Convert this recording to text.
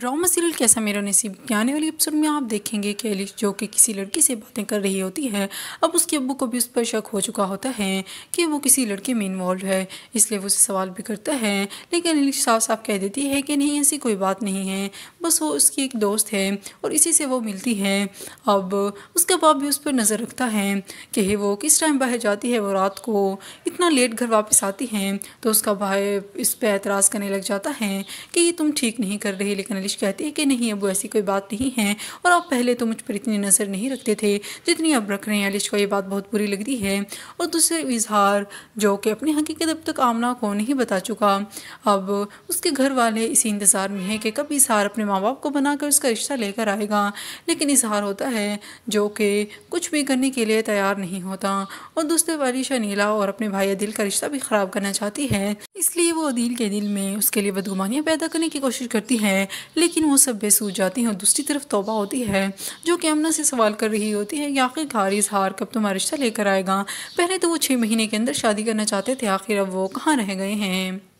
drama serial कैसा मेरा नसीब के आने वाले एपिसोड में आप देखेंगे कि एलिस जो कि किसी लड़की से बातें कर रही होती है अब उसके अबू को भी उस पर शक हो चुका होता है कि वो किसी लड़के में इन्वॉल्व है इसलिए वो उसे सवाल भी करता है लेकिन एलिश साफ साफ कह देती है कि नहीं ऐसी कोई बात नहीं है बस वो उसकी एक दोस्त है और इसी से वो मिलती है अब उसका बाप भी उस पर नज़र रखता है कि वो किस टाइम बाहर जाती है वो रात को इतना लेट घर वापस आती है तो उसका भाई इस पर एतराज़ करने लग जाता है कि ये तुम ठीक नहीं कर रही लेकिन साजिश कहती है कि नहीं अब ऐसी कोई बात नहीं है और आप पहले तो मुझ पर इतनी नज़र नहीं रखते थे जितनी अब रख रहे हैं अलिश को ये बात बहुत बुरी लगती है और दूसरे इजहार जो कि अपनी हकीकत अब तक आमना को नहीं बता चुका अब उसके घर वाले इसी इंतज़ार में है कि कब इजहार अपने माँ बाप को बनाकर उसका रिश्ता लेकर आएगा लेकिन इजहार होता है जो कि कुछ भी करने के लिए तैयार नहीं होता और दूसरे वाली शनीला और अपने भाई दिल का रिश्ता भी ख़राब करना चाहती है इसलिए वो अदील के दिल में उसके लिए बदगुमानियाँ पैदा करने की कोशिश करती है लेकिन वो सब बेसूझ जाती हैं और दूसरी तरफ तोबा होती है जो कि अमना से सवाल कर रही होती है कि आखिरकार इस हार कब तुम्हारा रिश्ता लेकर आएगा पहले तो वो छः महीने के अंदर शादी करना चाहते थे आखिर अब वो कहाँ रह गए हैं